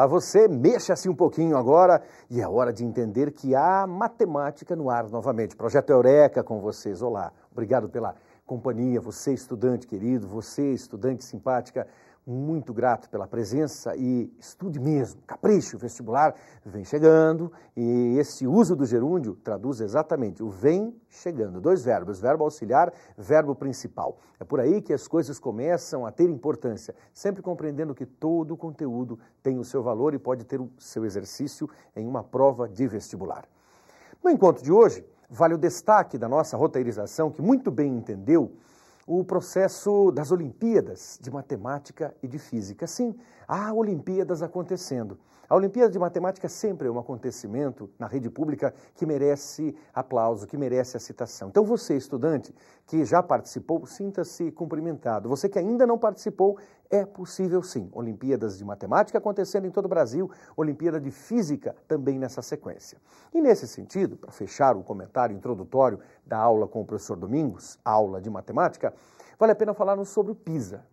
Lá você, mexa assim um pouquinho agora e é hora de entender que há matemática no ar novamente. Projeto Eureka com vocês. Olá, obrigado pela companhia, você estudante querido, você estudante simpática muito grato pela presença e estude mesmo, capricho, o vestibular vem chegando e esse uso do gerúndio traduz exatamente o vem chegando, dois verbos, verbo auxiliar, verbo principal. É por aí que as coisas começam a ter importância, sempre compreendendo que todo o conteúdo tem o seu valor e pode ter o seu exercício em uma prova de vestibular. No encontro de hoje, vale o destaque da nossa roteirização que muito bem entendeu o processo das Olimpíadas de Matemática e de Física. Sim, há Olimpíadas acontecendo. A Olimpíada de Matemática sempre é um acontecimento na rede pública que merece aplauso, que merece a citação. Então, você, estudante que já participou, sinta-se cumprimentado. Você que ainda não participou, é possível sim. Olimpíadas de Matemática acontecendo em todo o Brasil, Olimpíada de Física também nessa sequência. E nesse sentido, para fechar o comentário introdutório da aula com o professor Domingos, aula de Matemática, vale a pena falarmos sobre o PISA.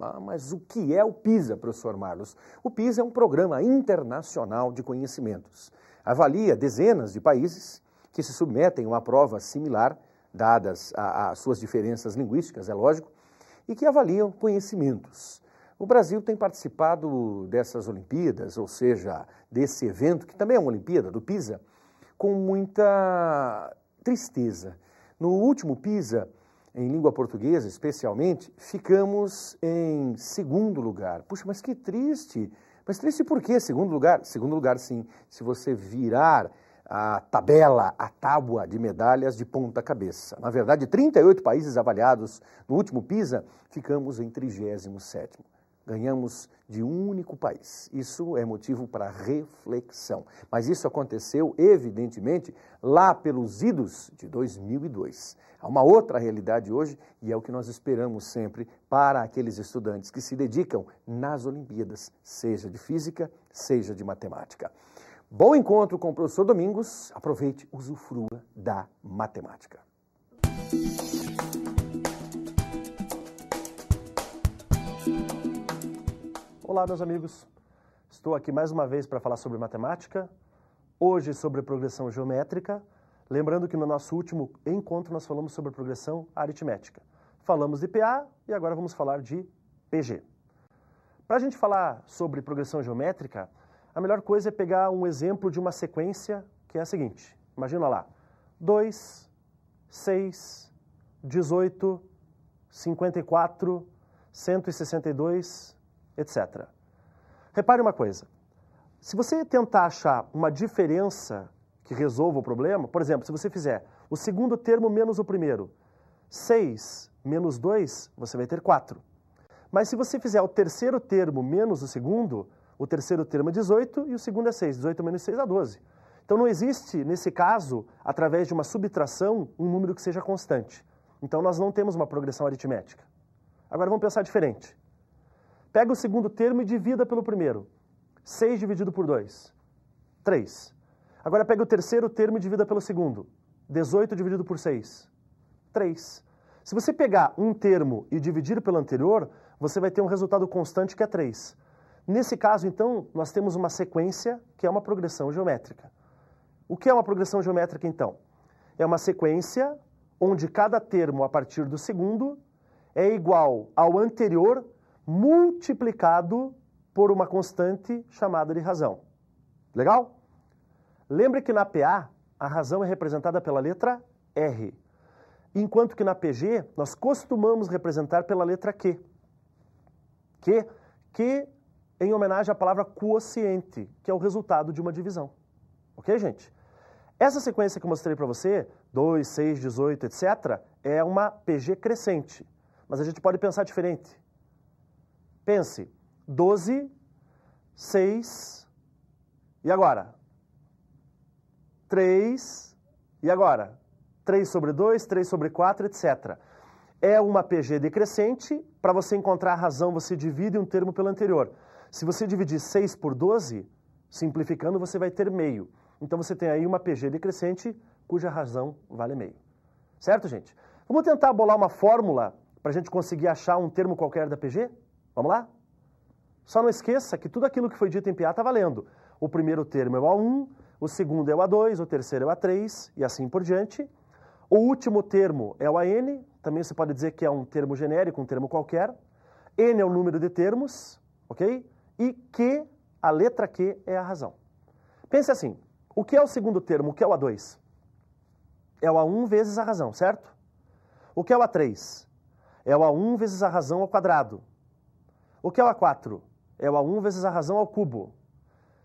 Ah, mas o que é o PISA, professor Marlos? O PISA é um programa internacional de conhecimentos. Avalia dezenas de países que se submetem a uma prova similar, dadas as suas diferenças linguísticas, é lógico, e que avaliam conhecimentos. O Brasil tem participado dessas Olimpíadas, ou seja, desse evento, que também é uma Olimpíada, do PISA, com muita tristeza. No último PISA, em língua portuguesa especialmente, ficamos em segundo lugar. Puxa, mas que triste! Mas triste por quê? Segundo lugar? Segundo lugar, sim. Se você virar a tabela, a tábua de medalhas de ponta cabeça. Na verdade, 38 países avaliados no último PISA, ficamos em 37º. Ganhamos de um único país. Isso é motivo para reflexão. Mas isso aconteceu, evidentemente, lá pelos idos de 2002. Há uma outra realidade hoje e é o que nós esperamos sempre para aqueles estudantes que se dedicam nas Olimpíadas, seja de física, seja de matemática. Bom encontro com o professor Domingos. Aproveite, usufrua da matemática. Olá, meus amigos. Estou aqui mais uma vez para falar sobre matemática, hoje sobre progressão geométrica. Lembrando que no nosso último encontro nós falamos sobre progressão aritmética. Falamos de PA e agora vamos falar de PG. Para a gente falar sobre progressão geométrica, a melhor coisa é pegar um exemplo de uma sequência que é a seguinte. Imagina lá, 2, 6, 18, 54, 162, etc. Repare uma coisa. Se você tentar achar uma diferença que resolva o problema, por exemplo, se você fizer o segundo termo menos o primeiro, 6 menos 2, você vai ter 4. Mas se você fizer o terceiro termo menos o segundo, o terceiro termo é 18 e o segundo é 6. 18 menos 6 dá 12. Então não existe, nesse caso, através de uma subtração, um número que seja constante. Então nós não temos uma progressão aritmética. Agora vamos pensar diferente. Pega o segundo termo e divida pelo primeiro. 6 dividido por 2, 3. Agora pega o terceiro termo e divida pelo segundo. 18 dividido por 6, 3. Se você pegar um termo e dividir pelo anterior, você vai ter um resultado constante que é 3. Nesse caso, então, nós temos uma sequência que é uma progressão geométrica. O que é uma progressão geométrica, então? É uma sequência onde cada termo a partir do segundo é igual ao anterior multiplicado por uma constante chamada de razão. Legal? Lembre que na PA a razão é representada pela letra R, enquanto que na PG nós costumamos representar pela letra Q. Q, Q em homenagem à palavra quociente, que é o resultado de uma divisão. Ok, gente? Essa sequência que eu mostrei para você, 2, 6, 18, etc., é uma PG crescente. Mas a gente pode pensar diferente. Pense, 12, 6, e agora? 3, e agora? 3 sobre 2, 3 sobre 4, etc. É uma PG decrescente. Para você encontrar a razão, você divide um termo pelo anterior. Se você dividir 6 por 12, simplificando, você vai ter meio. Então você tem aí uma PG decrescente cuja razão vale meio. Certo, gente? Vamos tentar bolar uma fórmula para a gente conseguir achar um termo qualquer da PG? Vamos lá? Só não esqueça que tudo aquilo que foi dito em PA está valendo. O primeiro termo é o A1, o segundo é o A2, o terceiro é o A3 e assim por diante. O último termo é o AN, também você pode dizer que é um termo genérico, um termo qualquer. N é o número de termos, ok? e que a letra Q é a razão. Pense assim, o que é o segundo termo? O que é o A2? É o A1 vezes a razão, certo? O que é o A3? É o A1 vezes a razão ao quadrado. O que é o A4? É o A1 vezes a razão ao cubo.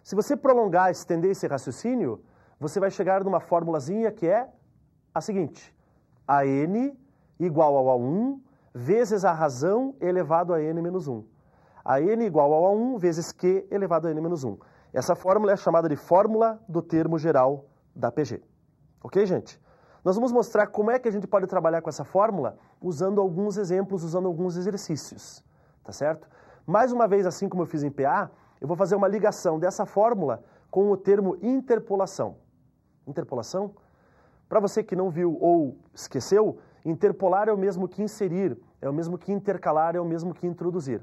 Se você prolongar, estender esse raciocínio, você vai chegar numa formulazinha que é a seguinte: AN igual ao a1 vezes a razão elevado a n menos 1 a n igual ao A1 vezes Q elevado a n menos 1. Essa fórmula é chamada de fórmula do termo geral da PG. Ok, gente? Nós vamos mostrar como é que a gente pode trabalhar com essa fórmula usando alguns exemplos, usando alguns exercícios, tá certo? Mais uma vez, assim como eu fiz em PA, eu vou fazer uma ligação dessa fórmula com o termo interpolação. Interpolação? Para você que não viu ou esqueceu, interpolar é o mesmo que inserir, é o mesmo que intercalar, é o mesmo que introduzir.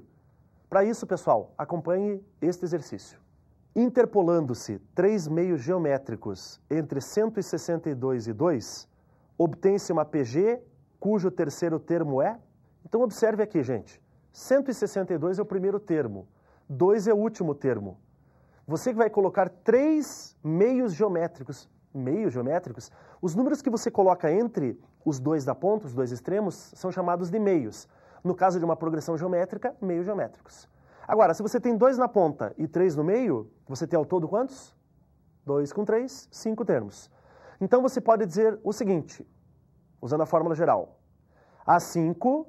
Para isso, pessoal, acompanhe este exercício. Interpolando-se três meios geométricos entre 162 e 2, obtém-se uma PG cujo terceiro termo é. Então, observe aqui, gente. 162 é o primeiro termo, 2 é o último termo. Você que vai colocar três meios geométricos, meios geométricos, os números que você coloca entre os dois da ponta, os dois extremos, são chamados de meios. No caso de uma progressão geométrica, meios geométricos. Agora, se você tem 2 na ponta e 3 no meio, você tem ao todo quantos? 2 com 3, 5 termos. Então você pode dizer o seguinte, usando a fórmula geral. A5,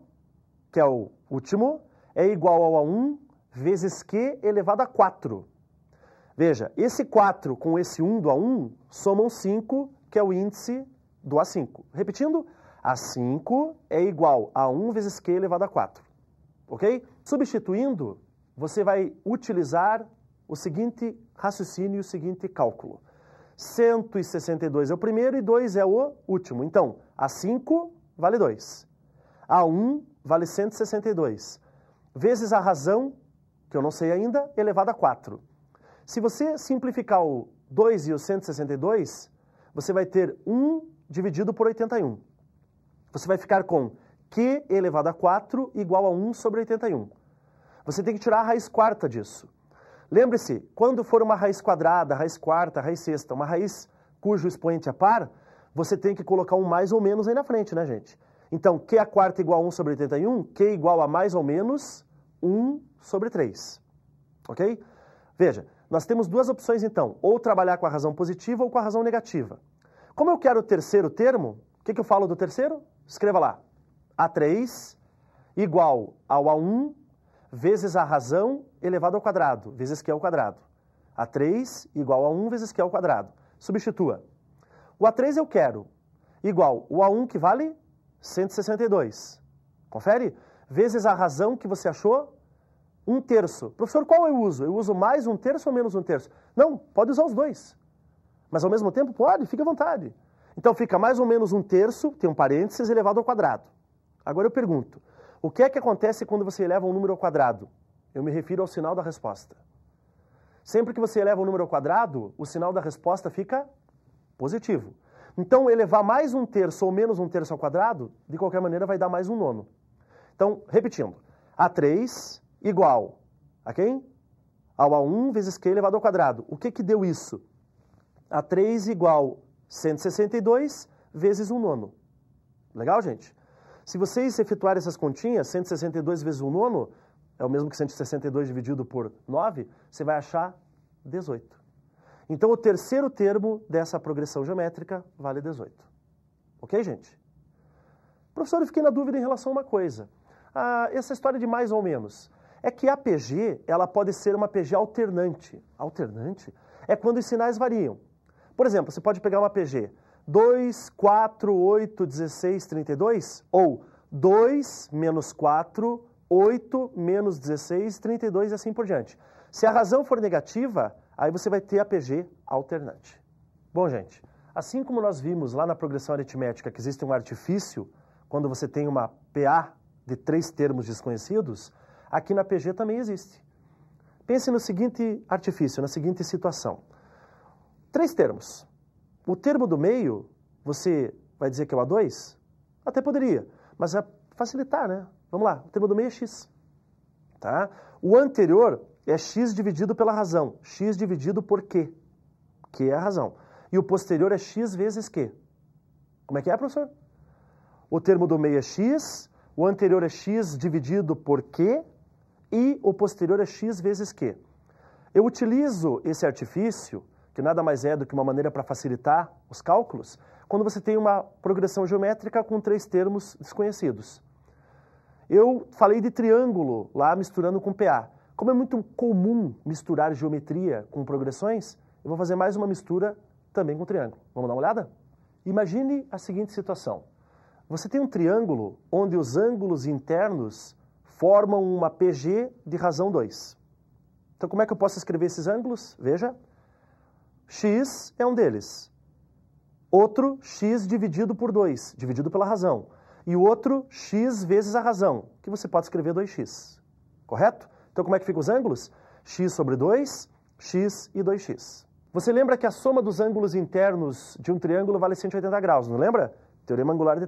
que é o último, é igual ao A1 vezes Q elevado a 4. Veja, esse 4 com esse 1 do A1 somam 5, que é o índice do A5. Repetindo, a 5 é igual a 1 vezes q elevado a 4. Ok? Substituindo, você vai utilizar o seguinte raciocínio e o seguinte cálculo. 162 é o primeiro e 2 é o último. Então, a 5 vale 2. A 1 vale 162. Vezes a razão, que eu não sei ainda, elevado a 4. Se você simplificar o 2 e o 162, você vai ter 1 dividido por 81. Você vai ficar com Q elevado a 4 igual a 1 sobre 81. Você tem que tirar a raiz quarta disso. Lembre-se, quando for uma raiz quadrada, raiz quarta, raiz sexta, uma raiz cujo expoente é par, você tem que colocar um mais ou menos aí na frente, né, gente? Então, Q a quarta igual a 1 sobre 81, Q igual a mais ou menos 1 sobre 3. Ok? Veja, nós temos duas opções então, ou trabalhar com a razão positiva ou com a razão negativa. Como eu quero o terceiro termo, o que, que eu falo do terceiro? Escreva lá. A3 igual ao A1 vezes a razão elevado ao quadrado, vezes Q ao é quadrado. A3 igual a 1 vezes Q ao é quadrado. Substitua. O A3 eu quero igual o A1 que vale 162. Confere? Vezes a razão que você achou, 1 um terço. Professor, qual eu uso? Eu uso mais um terço ou menos um terço? Não, pode usar os dois. Mas ao mesmo tempo pode, fica à vontade. Então fica mais ou menos um terço, tem um parênteses, elevado ao quadrado. Agora eu pergunto, o que é que acontece quando você eleva um número ao quadrado? Eu me refiro ao sinal da resposta. Sempre que você eleva um número ao quadrado, o sinal da resposta fica positivo. Então, elevar mais um terço ou menos um terço ao quadrado, de qualquer maneira, vai dar mais um nono. Então, repetindo, A3 igual a quem? Ao A1 vezes Q elevado ao quadrado. O que, que deu isso? A3 igual 162 vezes 1 nono. Legal, gente? Se vocês efetuarem essas continhas, 162 vezes 1 nono, é o mesmo que 162 dividido por 9, você vai achar 18. Então, o terceiro termo dessa progressão geométrica vale 18. Ok, gente? Professor, eu fiquei na dúvida em relação a uma coisa. Ah, essa história de mais ou menos. É que a PG, ela pode ser uma PG alternante. Alternante? É quando os sinais variam. Por exemplo, você pode pegar uma PG 2, 4, 8, 16, 32 ou 2 menos 4, 8 menos 16, 32 e assim por diante. Se a razão for negativa, aí você vai ter a PG alternante. Bom, gente, assim como nós vimos lá na progressão aritmética que existe um artifício quando você tem uma PA de três termos desconhecidos, aqui na PG também existe. Pense no seguinte artifício, na seguinte situação. Três termos. O termo do meio, você vai dizer que é o A2? Até poderia, mas é facilitar, né? Vamos lá, o termo do meio é x. Tá? O anterior é x dividido pela razão, x dividido por q, que é a razão. E o posterior é x vezes q. Como é que é, professor? O termo do meio é x, o anterior é x dividido por q e o posterior é x vezes q. Eu utilizo esse artifício que nada mais é do que uma maneira para facilitar os cálculos, quando você tem uma progressão geométrica com três termos desconhecidos. Eu falei de triângulo lá misturando com PA. Como é muito comum misturar geometria com progressões, eu vou fazer mais uma mistura também com triângulo. Vamos dar uma olhada? Imagine a seguinte situação. Você tem um triângulo onde os ângulos internos formam uma PG de razão 2. Então, como é que eu posso escrever esses ângulos? Veja, x é um deles. Outro, x dividido por 2, dividido pela razão. E o outro, x vezes a razão, que você pode escrever 2x. Correto? Então, como é que ficam os ângulos? x sobre 2, x e 2x. Você lembra que a soma dos ângulos internos de um triângulo vale 180 graus, não lembra? Teorema angular de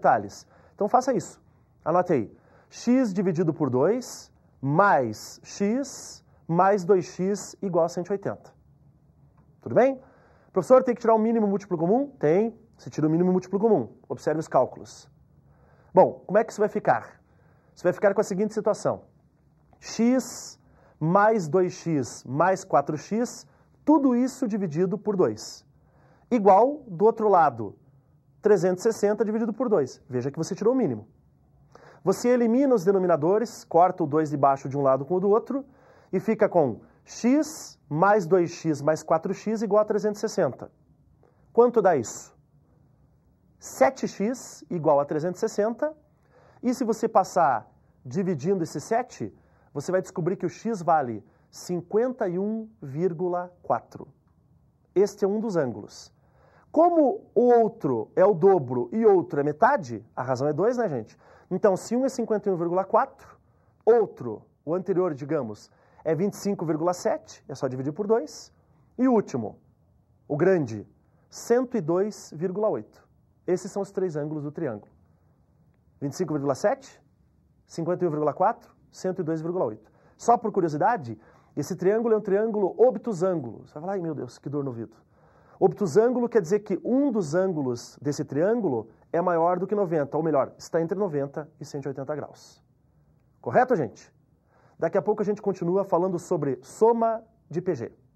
Então faça isso. Anote aí. x dividido por 2 mais x mais 2x igual a 180. Tudo bem? Professor, tem que tirar o um mínimo múltiplo comum? Tem. Você tira o mínimo múltiplo comum. Observe os cálculos. Bom, como é que isso vai ficar? Isso vai ficar com a seguinte situação. x mais 2x mais 4x, tudo isso dividido por 2. Igual, do outro lado, 360 dividido por 2. Veja que você tirou o mínimo. Você elimina os denominadores, corta o 2 de baixo de um lado com o do outro, e fica com x mais 2x mais 4x igual a 360. Quanto dá isso? 7x igual a 360. E se você passar dividindo esse 7, você vai descobrir que o x vale 51,4. Este é um dos ângulos. Como o outro é o dobro e outro é metade, a razão é 2, né, gente? Então, se um é 51,4, outro, o anterior, digamos, é 25,7, é só dividir por 2. E o último, o grande, 102,8. Esses são os três ângulos do triângulo. 25,7, 51,4, 102,8. Só por curiosidade, esse triângulo é um triângulo obtusângulo. Você vai falar, ai meu Deus, que dor no ouvido. Obtusângulo quer dizer que um dos ângulos desse triângulo é maior do que 90, ou melhor, está entre 90 e 180 graus. Correto, gente? Daqui a pouco a gente continua falando sobre soma de PG.